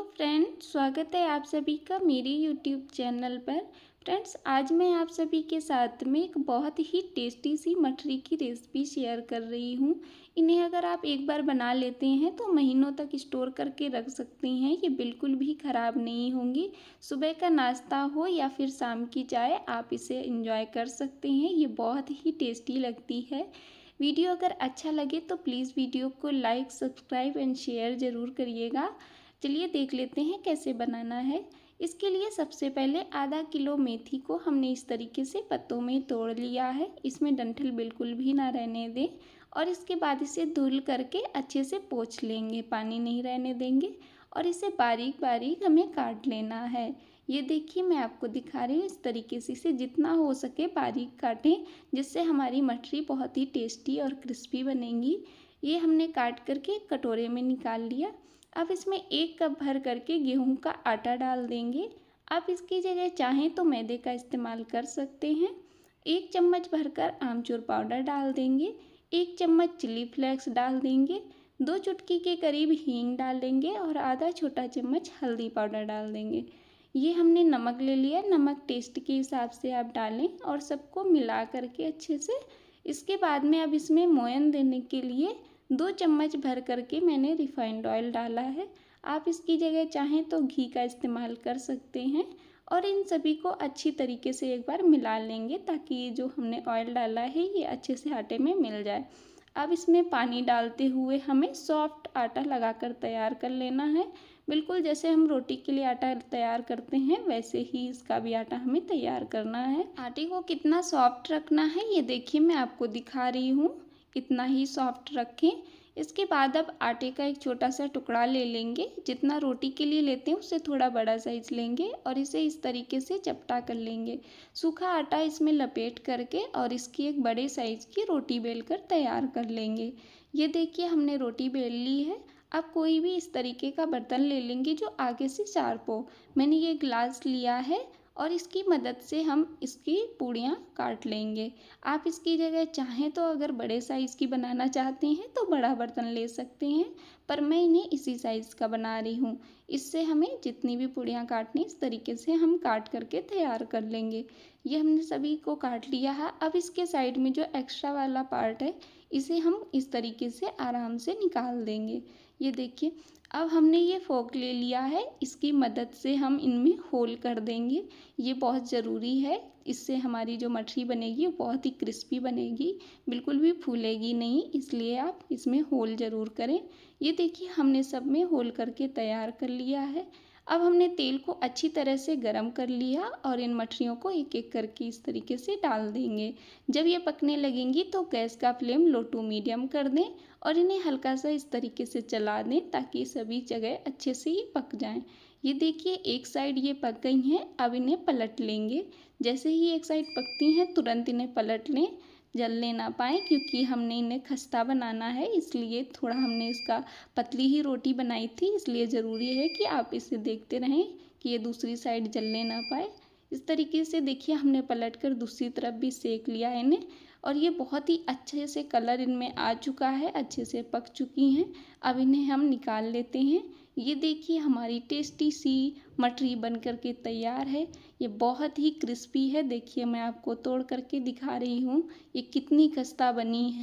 hello friends स्वागत है आप सभी का मेरे यूट्यूब चैनल पर फ्रेंड्स आज मैं आप सभी के साथ में एक बहुत ही टेस्टी सी मठरी की रेसिपी शेयर कर रही हूँ इन्हें अगर आप एक बार बना लेते हैं तो महीनों तक स्टोर करके रख सकते हैं ये बिल्कुल भी ख़राब नहीं होंगी सुबह का नाश्ता हो या फिर शाम की चाय आप इसे इंजॉय कर सकते हैं ये बहुत ही टेस्टी लगती है वीडियो अगर अच्छा लगे तो प्लीज़ वीडियो को लाइक सब्सक्राइब एंड शेयर ज़रूर करिएगा चलिए देख लेते हैं कैसे बनाना है इसके लिए सबसे पहले आधा किलो मेथी को हमने इस तरीके से पत्तों में तोड़ लिया है इसमें डंठल बिल्कुल भी ना रहने दें और इसके बाद इसे धुल करके अच्छे से पोछ लेंगे पानी नहीं रहने देंगे और इसे बारीक बारीक हमें काट लेना है ये देखिए मैं आपको दिखा रही हूँ इस तरीके से इसे जितना हो सके बारीक काटें जिससे हमारी मछली बहुत ही टेस्टी और क्रिस्पी बनेगी ये हमने काट करके कटोरे में निकाल लिया अब इसमें एक कप भर करके गेहूं का आटा डाल देंगे आप इसकी जगह चाहें तो मैदे का इस्तेमाल कर सकते हैं एक चम्मच भरकर आमचूर पाउडर डाल देंगे एक चम्मच चिली फ्लेक्स डाल देंगे दो चुटकी के करीब हींग डाल देंगे और आधा छोटा चम्मच हल्दी पाउडर डाल देंगे ये हमने नमक ले लिया नमक टेस्ट के हिसाब से आप डालें और सबको मिला करके अच्छे से इसके बाद में अब इसमें मोयन देने के लिए दो चम्मच भर करके मैंने रिफाइंड ऑयल डाला है आप इसकी जगह चाहें तो घी का इस्तेमाल कर सकते हैं और इन सभी को अच्छी तरीके से एक बार मिला लेंगे ताकि ये जो हमने ऑयल डाला है ये अच्छे से आटे में मिल जाए अब इसमें पानी डालते हुए हमें सॉफ्ट आटा लगाकर तैयार कर लेना है बिल्कुल जैसे हम रोटी के लिए आटा तैयार करते हैं वैसे ही इसका भी आटा हमें तैयार करना है आटे को कितना सॉफ्ट रखना है ये देखिए मैं आपको दिखा रही हूँ इतना ही सॉफ्ट रखें इसके बाद अब आटे का एक छोटा सा टुकड़ा ले लेंगे जितना रोटी के लिए लेते हैं उससे थोड़ा बड़ा साइज लेंगे और इसे इस तरीके से चपटा कर लेंगे सूखा आटा इसमें लपेट करके और इसकी एक बड़े साइज की रोटी बेल कर तैयार कर लेंगे ये देखिए हमने रोटी बेल ली है आप कोई भी इस तरीके का बर्तन ले लेंगे जो आगे से चार पो मैंने ये ग्लास लिया है और इसकी मदद से हम इसकी पूड़ियाँ काट लेंगे आप इसकी जगह चाहें तो अगर बड़े साइज़ की बनाना चाहते हैं तो बड़ा बर्तन ले सकते हैं पर मैं इन्हें इसी साइज़ का बना रही हूँ इससे हमें जितनी भी पूड़ियाँ काटनी इस तरीके से हम काट करके तैयार कर लेंगे ये हमने सभी को काट लिया है अब इसके साइड में जो एक्स्ट्रा वाला पार्ट है इसे हम इस तरीके से आराम से निकाल देंगे ये देखिए अब हमने ये फोक ले लिया है इसकी मदद से हम इनमें होल कर देंगे ये बहुत ज़रूरी है इससे हमारी जो मछली बनेगी वो बहुत ही क्रिस्पी बनेगी बिल्कुल भी फूलेगी नहीं इसलिए आप इसमें होल ज़रूर करें ये देखिए हमने सब में होल करके तैयार कर लिया है अब हमने तेल को अच्छी तरह से गर्म कर लिया और इन मठरियों को एक एक करके इस तरीके से डाल देंगे जब ये पकने लगेंगी तो गैस का फ्लेम लो टू मीडियम कर दें और इन्हें हल्का सा इस तरीके से चला दें ताकि सभी जगह अच्छे से ही पक जाएं ये देखिए एक साइड ये पक गई हैं अब इन्हें पलट लेंगे जैसे ही एक साइड पकती हैं तुरंत इन्हें पलट लें जलने ना पाए क्योंकि हमने इन्हें खस्ता बनाना है इसलिए थोड़ा हमने इसका पतली ही रोटी बनाई थी इसलिए ज़रूरी है कि आप इसे देखते रहें कि ये दूसरी साइड जलने ना पाए इस तरीके से देखिए हमने पलट कर दूसरी तरफ भी सेक लिया इन्हें और ये बहुत ही अच्छे से कलर इनमें आ चुका है अच्छे से पक चुकी हैं अब इन्हें हम निकाल लेते हैं ये देखिए हमारी टेस्टी सी मटरी बन कर के तैयार है ये बहुत ही क्रिस्पी है देखिए मैं आपको तोड़ करके दिखा रही हूँ ये कितनी खस्ता बनी है